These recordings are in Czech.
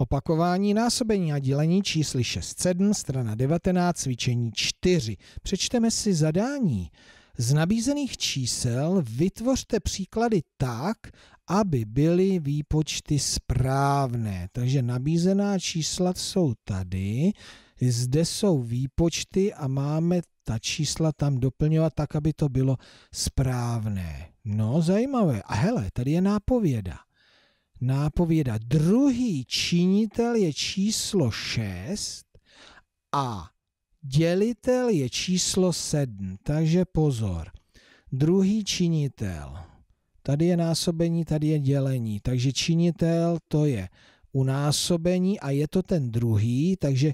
Opakování násobení a dělení čísly 6-7, strana 19, cvičení 4. Přečteme si zadání. Z nabízených čísel vytvořte příklady tak, aby byly výpočty správné. Takže nabízená čísla jsou tady, zde jsou výpočty a máme ta čísla tam doplňovat tak, aby to bylo správné. No, zajímavé. A hele, tady je nápověda nápověda. Druhý činitel je číslo 6 a dělitel je číslo 7. Takže pozor. Druhý činitel. Tady je násobení, tady je dělení. Takže činitel to je u násobení a je to ten druhý, takže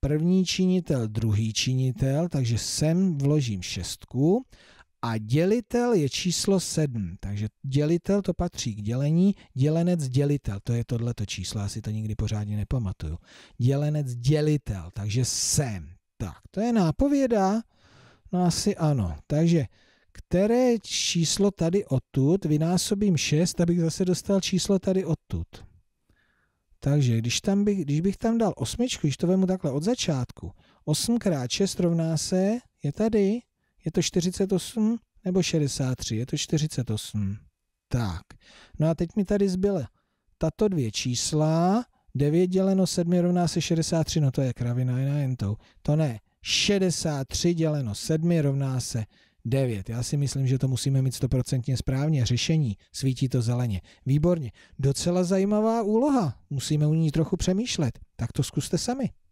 první činitel, druhý činitel, takže sem vložím šestku a dělitel je číslo 7, takže dělitel to patří k dělení, dělenec dělitel, to je tohleto číslo, já si to nikdy pořádně nepamatuju. Dělenec dělitel, takže jsem. Tak, to je nápověda, no asi ano. Takže které číslo tady odtud vynásobím 6, abych zase dostal číslo tady odtud. Takže když, tam bych, když bych tam dal osmičku, když to vemu takhle od začátku, 8 x 6 rovná se, je tady je to 48 nebo 63? Je to 48. Tak. No a teď mi tady zbyla tato dvě čísla. 9 děleno 7 rovná se 63. No to je kravina, jen jen tou. To ne. 63 děleno 7 rovná se 9. Já si myslím, že to musíme mít stoprocentně správně. Řešení. Svítí to zeleně. Výborně. Docela zajímavá úloha. Musíme u ní trochu přemýšlet. Tak to zkuste sami.